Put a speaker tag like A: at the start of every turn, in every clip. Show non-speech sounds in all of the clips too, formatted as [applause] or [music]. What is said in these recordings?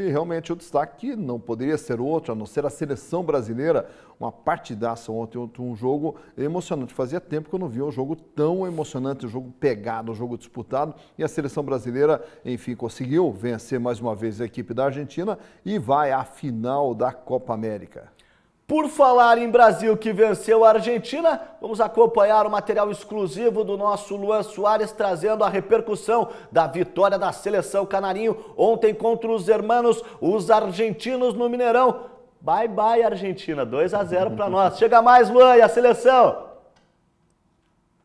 A: E realmente o destaque não poderia ser outro, a não ser a seleção brasileira. Uma partidaça ontem, um jogo emocionante. Fazia tempo que eu não via um jogo tão emocionante, um jogo pegado, um jogo disputado. E a seleção brasileira, enfim, conseguiu vencer mais uma vez a equipe da Argentina e vai à final da Copa América.
B: Por falar em Brasil que venceu a Argentina, vamos acompanhar o material exclusivo do nosso Luan Soares trazendo a repercussão da vitória da seleção canarinho ontem contra os hermanos, os argentinos no Mineirão. Bye bye Argentina, 2 a 0 para nós. Chega mais Luan e a seleção.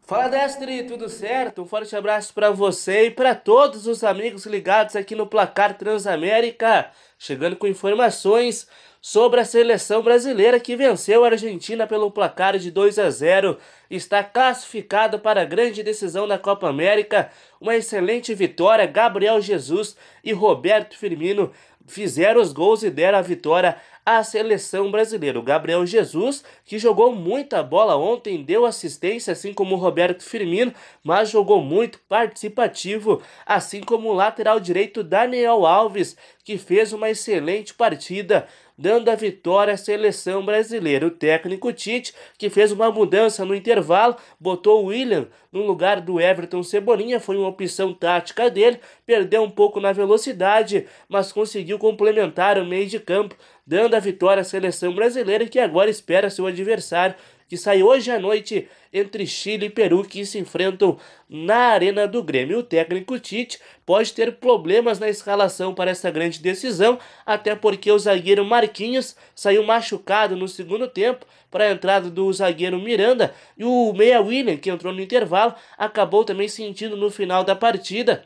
C: Fala Destre, tudo certo? Um forte abraço para você e para todos os amigos ligados aqui no Placar Transamérica, chegando com informações sobre a seleção brasileira que venceu a Argentina pelo placar de 2 a 0, está classificado para a grande decisão da Copa América. Uma excelente vitória, Gabriel Jesus e Roberto Firmino fizeram os gols e deram a vitória à seleção brasileira. O Gabriel Jesus, que jogou muita bola ontem, deu assistência, assim como o Roberto Firmino, mas jogou muito participativo, assim como o lateral direito Daniel Alves, que fez uma excelente partida dando a vitória à seleção brasileira. O técnico Tite, que fez uma mudança no intervalo, botou o William no lugar do Everton Cebolinha, foi uma opção tática dele, perdeu um pouco na velocidade, mas conseguiu complementar o meio de campo, dando a vitória à seleção brasileira que agora espera seu adversário que sai hoje à noite entre Chile e Peru, que se enfrentam na Arena do Grêmio. O técnico Tite pode ter problemas na escalação para essa grande decisão, até porque o zagueiro Marquinhos saiu machucado no segundo tempo para a entrada do zagueiro Miranda e o meia William, que entrou no intervalo, acabou também sentindo no final da partida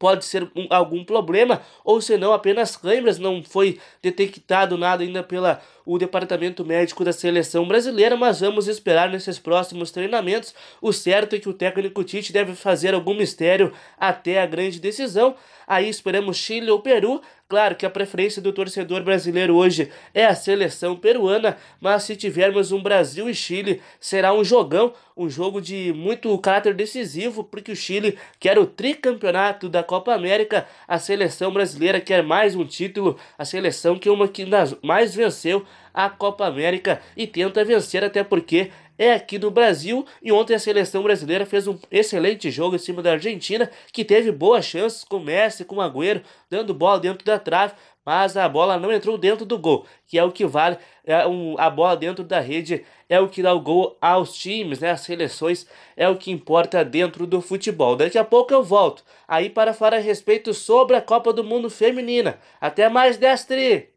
C: pode ser um, algum problema, ou senão apenas câimbras, não foi detectado nada ainda pela o departamento médico da seleção brasileira, mas vamos esperar nesses próximos treinamentos. O certo é que o técnico Tite deve fazer algum mistério até a grande decisão. Aí esperamos Chile ou Peru, Claro que a preferência do torcedor brasileiro hoje é a seleção peruana, mas se tivermos um Brasil e Chile, será um jogão, um jogo de muito caráter decisivo, porque o Chile quer o tricampeonato da Copa América, a seleção brasileira quer mais um título, a seleção que é uma que mais venceu a Copa América e tenta vencer até porque é aqui no Brasil e ontem a seleção brasileira fez um excelente jogo em cima da Argentina, que teve boas chances com Messi, com Agüero, dando bola dentro da trave, mas a bola não entrou dentro do gol, que é o que vale, é um, a bola dentro da rede é o que dá o gol aos times, né? As seleções é o que importa dentro do futebol. Daqui a pouco eu volto aí para falar a respeito sobre a Copa do Mundo Feminina. Até mais, Destre!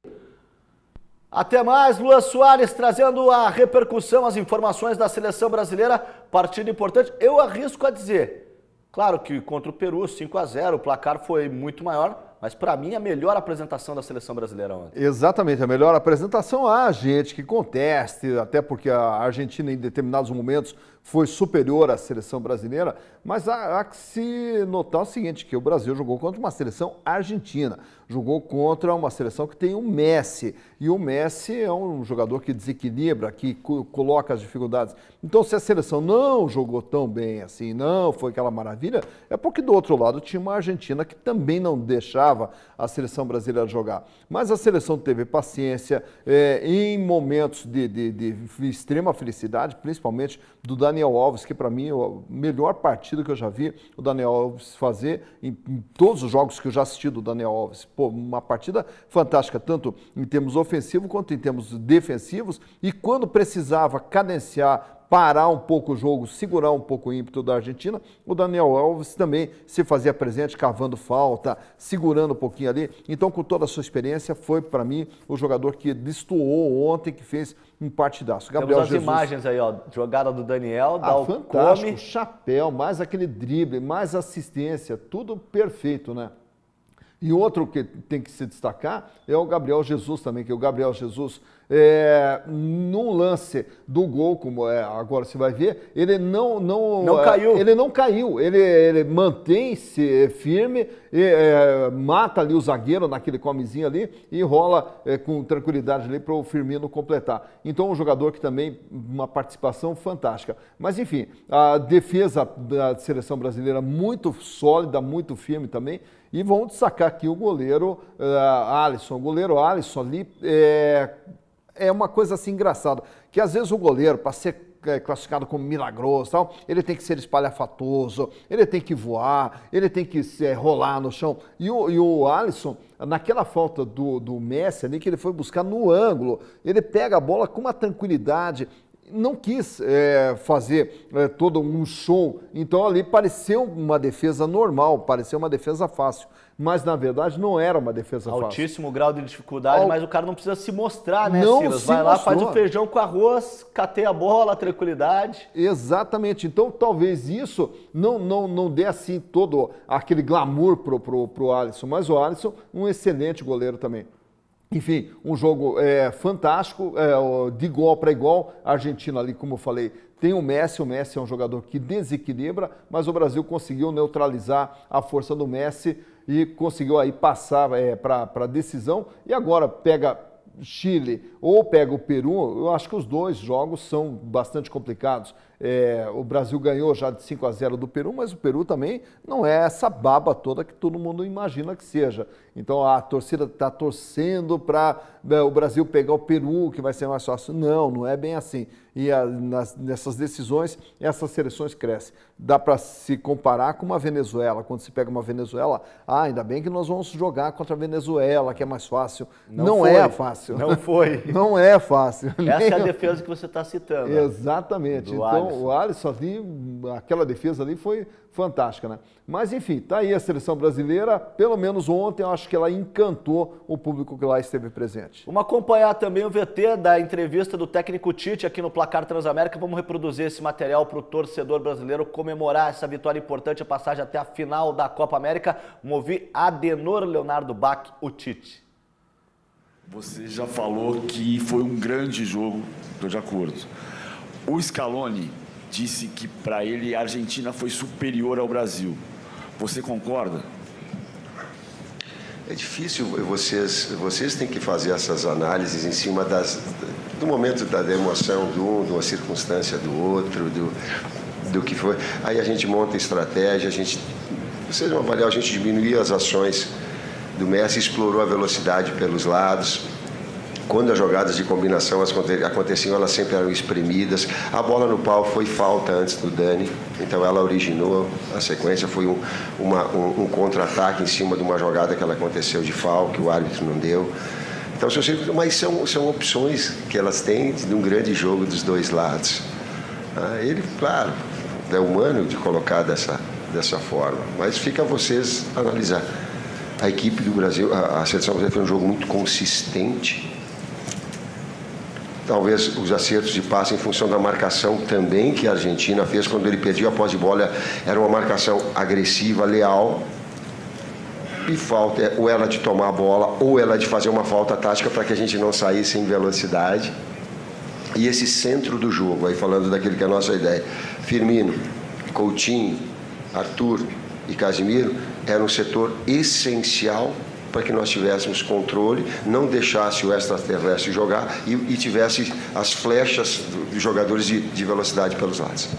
C: Até mais, Luan Soares trazendo a
B: repercussão, as informações da seleção brasileira, partida importante. Eu arrisco a dizer, claro que contra o Peru, 5 a 0 o placar foi muito maior, mas para mim a melhor apresentação da seleção brasileira ontem.
A: Exatamente, a melhor apresentação. Há gente que conteste, até porque a Argentina em determinados momentos foi superior à seleção brasileira, mas há, há, que se notar o seguinte, que o Brasil jogou contra uma seleção argentina, jogou contra uma seleção que tem o Messi, e o Messi é um jogador que desequilibra, que coloca as dificuldades. Então, se a seleção não jogou tão bem assim, não foi aquela maravilha, é porque do outro lado tinha uma Argentina que também não deixava a seleção brasileira jogar. Mas a seleção teve paciência, é, em momentos de, de, de extrema felicidade, principalmente do Daniel Daniel Alves, que para mim é o melhor partido que eu já vi o Daniel Alves fazer em, em, todos os jogos que eu já assisti do Daniel Alves. Pô, uma partida fantástica, tanto em termos ofensivos quanto em termos defensivos. E quando precisava cadenciar parar um pouco o jogo, segurar um pouco o ímpeto da Argentina. O Daniel Alves também se fazia presente, cavando falta, segurando um pouquinho ali. Então, com toda a sua experiência, foi para mim o jogador que destoou ontem, que fez um partidaço. Gabriel Temos as Jesus. imagens
B: aí, ó, jogada do Daniel, ah, dá fantástico, o come.
A: chapéu, mais aquele drible, mais assistência, tudo perfeito, né? E outro que tem que se destacar é o Gabriel Jesus também, que o Gabriel Jesus, é, no lance do gol, como é, agora você vai ver, ele não. Não, não é, caiu. Ele não caiu. Ele, ele mantém-se é, firme, é, mata ali o zagueiro naquele comezinho ali e rola é, com tranquilidade ali para o Firmino completar. Então, um jogador que também, uma participação fantástica. Mas, enfim, a defesa da seleção brasileira muito sólida, muito firme também. E vamos destacar aqui o goleiro uh, Alisson. O goleiro Alisson ali é, é uma coisa assim engraçada, que às vezes o goleiro, para ser eh, classificado como milagroso, tal, ele tem que ser espalhafatoso, ele tem que voar, ele tem que é, rolar no chão. E o, e o Alisson, naquela falta do, do Messi ali, que ele foi buscar no ângulo, ele pega a bola com uma tranquilidade, não quis é, fazer é, todo um som. Então ali pareceu uma defesa normal, pareceu uma defesa fácil. Mas na verdade não era uma defesa Altíssimo fácil. Altíssimo
B: grau de dificuldade, mas o cara não precisa se mostrar, né, não Silas? Vai lá, mostrou. faz o
A: feijão com arroz, cateia a bola, tranquilidade. Exatamente. Então talvez isso não, não, não dê assim todo aquele glamour pro, pro, pro Alisson. Mas o Alisson, um excelente goleiro também. Enfim, um jogo é, fantástico, é, de igual para igual. A Argentina ali, como eu falei, tem o Messi, o Messi é um jogador que desequilibra, mas o Brasil conseguiu neutralizar a força do Messi e conseguiu aí passar é, para a decisão. E agora pega Chile ou pega o Peru, eu acho que os dois jogos são bastante complicados. É, o Brasil ganhou já de 5 a 0 do Peru, mas o Peru também não é essa baba toda que todo mundo imagina que seja. Então a torcida está torcendo para né, o Brasil pegar o Peru, que vai ser mais fácil. Não, não é bem assim. E a, nas, nessas decisões, essas seleções crescem. Dá para se comparar com uma Venezuela. Quando se pega uma Venezuela, ah, ainda bem que nós vamos jogar contra a Venezuela, que é mais fácil. Não, não é fácil. Não foi. [laughs] não é fácil. Essa é a defesa que você está citando. Exatamente. então, o Alisson ali, aquela defesa ali foi fantástica, né? Mas enfim, tá aí a seleção brasileira, pelo menos ontem, eu acho que ela encantou o público que lá esteve presente.
B: Vamos acompanhar também o VT da entrevista do técnico Tite aqui no Placar Transamérica, vamos reproduzir esse material para o torcedor brasileiro comemorar essa vitória importante, a passagem até a final da Copa América. Vamos ouvir Adenor Leonardo Bach, o Tite. Você já falou que foi um grande jogo, estou de acordo. O Scaloni disse que para ele a Argentina foi superior ao Brasil.
D: Você concorda? É difícil, vocês, vocês têm que fazer essas análises em cima das, do momento da emoção de um, de uma circunstância do outro, do, do que foi. Aí a gente monta estratégia, a gente. Vocês vão avaliar, a gente diminuiu as ações do Messi, explorou a velocidade pelos lados, quando as jogadas de combinação aconteciam, elas sempre eram espremidas. A bola no pau foi falta antes do Dani, então ela originou a sequência. Foi um, um, um contra-ataque em cima de uma jogada que ela aconteceu de falta, que o árbitro não deu. Então, mas são, são opções que elas têm de um grande jogo dos dois lados. Ah, ele, claro, é humano de colocar dessa, dessa forma, mas fica a vocês analisar. A equipe do Brasil, a, a seleção brasileira foi um jogo muito consistente talvez os acertos de passe em função da marcação também que a Argentina fez quando ele pediu a posse de bola era uma marcação agressiva, leal e falta é ou ela de tomar a bola ou ela de fazer uma falta tática para que a gente não saísse em velocidade e esse centro do jogo aí falando daquilo que é a nossa ideia Firmino, Coutinho Arthur e Casimiro era um setor essencial para que nós tivéssemos controle, não deixasse o extraterrestre jogar e, e tivesse as flechas dos jogadores de, de velocidade pelos lados.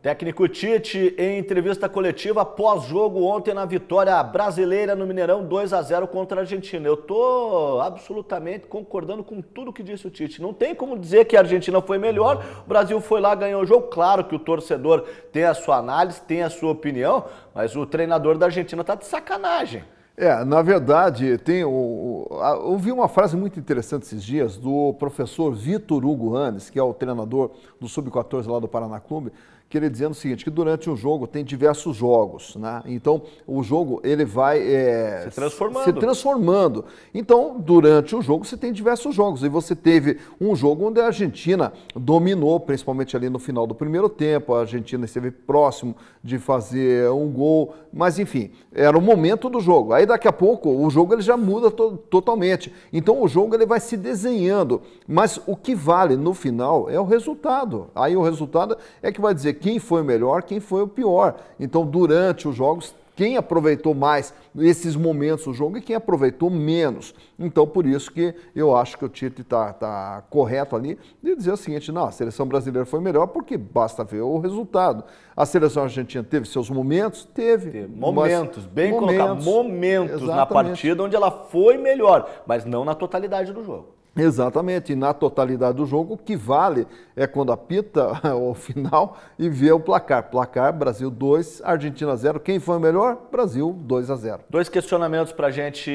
B: Técnico Tite, em entrevista coletiva pós-jogo ontem na vitória brasileira no Mineirão 2 a 0 contra a Argentina. Eu tô absolutamente concordando com tudo que disse o Tite. Não tem como dizer que a Argentina foi melhor, o Brasil foi lá, ganhou o jogo. Claro que o torcedor tem a sua análise, tem a sua opinião, mas o treinador da Argentina está de sacanagem.
A: É, na verdade, tem o, ouvi uma frase muito interessante esses dias do professor Vitor Hugo Anes, que é o treinador do Sub-14 lá do Paraná Clube, que ele dizendo o seguinte, que durante um jogo tem diversos jogos, né? Então, o jogo, ele vai... É, se transformando. Se transformando. Então, durante o jogo, você tem diversos jogos. E você teve um jogo onde a Argentina dominou, principalmente ali no final do primeiro tempo. A Argentina esteve próximo de fazer um gol. Mas, enfim, era o momento do jogo. Aí daqui a pouco o jogo ele já muda to totalmente. Então o jogo ele vai se desenhando, mas o que vale no final é o resultado. Aí o resultado é que vai dizer quem foi o melhor, quem foi o pior. Então durante os jogos quem aproveitou mais esses momentos do jogo e quem aproveitou menos. Então, por isso que eu acho que o Tite está tá correto ali de dizer o seguinte: não, a seleção brasileira foi melhor porque basta ver o resultado. A seleção argentina teve seus momentos?
B: Teve. teve. Momentos, bem momentos, momentos exatamente. na partida onde ela foi
A: melhor, mas não na totalidade do jogo. Exatamente, e na totalidade do jogo, o que vale é quando apita [laughs] o final e vê o placar. Placar Brasil 2, Argentina 0. Quem foi o melhor? Brasil 2 a 0.
B: Dois questionamentos para a gente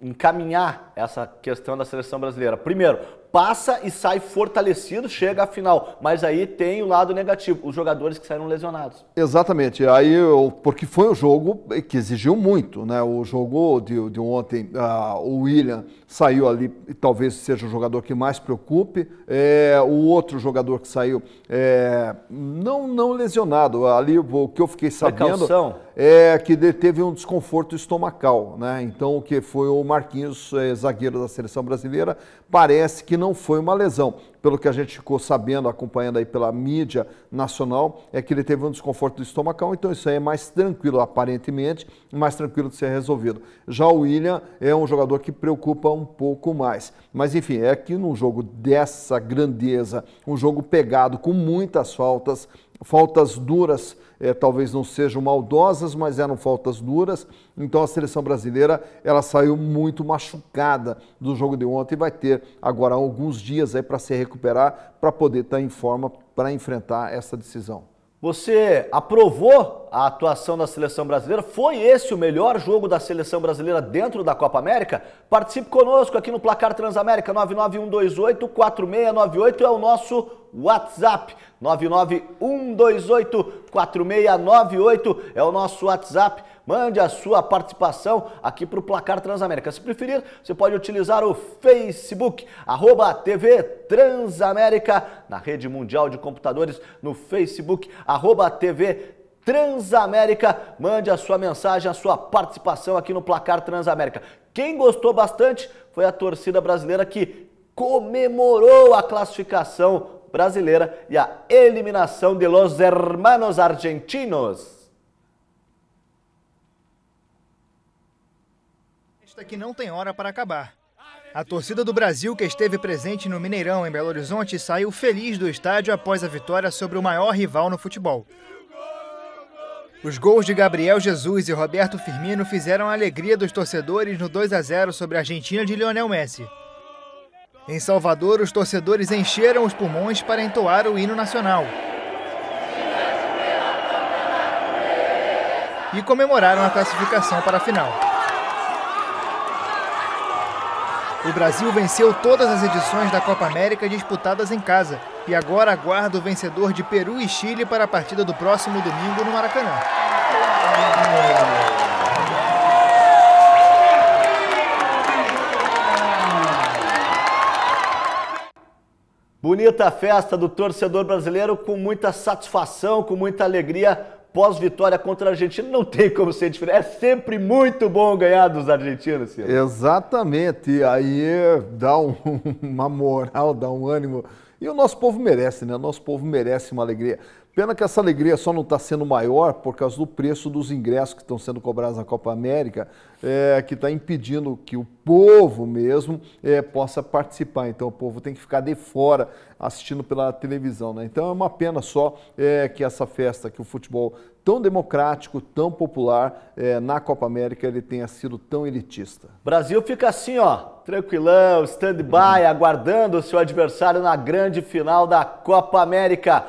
B: encaminhar essa questão da seleção brasileira. Primeiro, passa e sai fortalecido, chega à final. Mas aí tem o lado negativo, os jogadores que saíram lesionados.
A: Exatamente. Aí eu, porque foi um jogo que exigiu muito, né? O jogo de, de ontem, ah, o William saiu ali, talvez seja o jogador que mais preocupe. É, o outro jogador que saiu, é, não, não lesionado, ali o que eu fiquei sabendo... Precaução é, que teve um desconforto estomacal, né? Então, o que foi o Marquinhos, é, zagueiro da seleção brasileira, parece que não foi uma lesão. Pelo que a gente ficou sabendo, acompanhando aí pela mídia nacional, é que ele teve um desconforto estomacal, então isso aí é mais tranquilo, aparentemente, mais tranquilo de ser resolvido. Já o William é um jogador que preocupa um pouco mais. Mas enfim, é que num jogo dessa grandeza, um jogo pegado com muitas faltas, faltas duras é, talvez não sejam maldosas, mas eram faltas duras. Então a seleção brasileira ela saiu muito machucada do jogo de ontem e vai ter agora alguns dias aí para se recuperar, para poder estar tá em forma para enfrentar essa decisão.
B: Você aprovou a atuação da seleção brasileira? Foi esse o melhor jogo da seleção brasileira dentro da Copa América? Participe conosco aqui no Placar Transamérica 99128 4698 é o nosso WhatsApp. 99128 4698 é o nosso WhatsApp mande a sua participação aqui para o Placar Transamérica. Se preferir, você pode utilizar o Facebook, arroba TV Transamérica, na rede mundial de computadores, no Facebook, arroba TV Transamérica, mande a sua mensagem, a sua participação aqui no Placar Transamérica. Quem gostou bastante foi a torcida brasileira que comemorou a classificação brasileira e a eliminação de los hermanos argentinos.
A: festa que não tem hora para acabar. A torcida do Brasil, que esteve presente no Mineirão, em Belo Horizonte, saiu feliz do estádio após a vitória sobre o maior rival no futebol. Os gols de Gabriel Jesus e Roberto Firmino fizeram a alegria dos torcedores no 2 a 0 sobre a Argentina de Lionel Messi. Em Salvador, os torcedores encheram os pulmões para entoar o hino nacional. E comemoraram a classificação para a final. O Brasil venceu todas as edições da Copa América disputadas em casa e agora aguarda o vencedor de Peru e Chile para a partida do próximo domingo no Maracanã.
B: Bonita festa do torcedor brasileiro com muita satisfação, com muita alegria pós-vitória contra a Argentina não tem como ser diferente. É sempre muito bom ganhar dos argentinos, Ciro.
A: Exatamente. E aí dá um, [laughs] uma moral, dá um ânimo. E o nosso povo merece, né? O nosso povo merece uma alegria. Pena que essa alegria só não está sendo maior por causa do preço dos ingressos que estão sendo cobrados na Copa América, é, que está impedindo que o povo mesmo é, possa participar. Então o povo tem que ficar de fora assistindo pela televisão. Né? Então é uma pena só é, que essa festa, que o futebol tão democrático, tão popular é, na Copa América, ele tenha sido tão elitista.
B: Brasil fica assim, ó, tranquilão, stand-by, uhum. [laughs] aguardando o seu adversário na grande final da Copa América.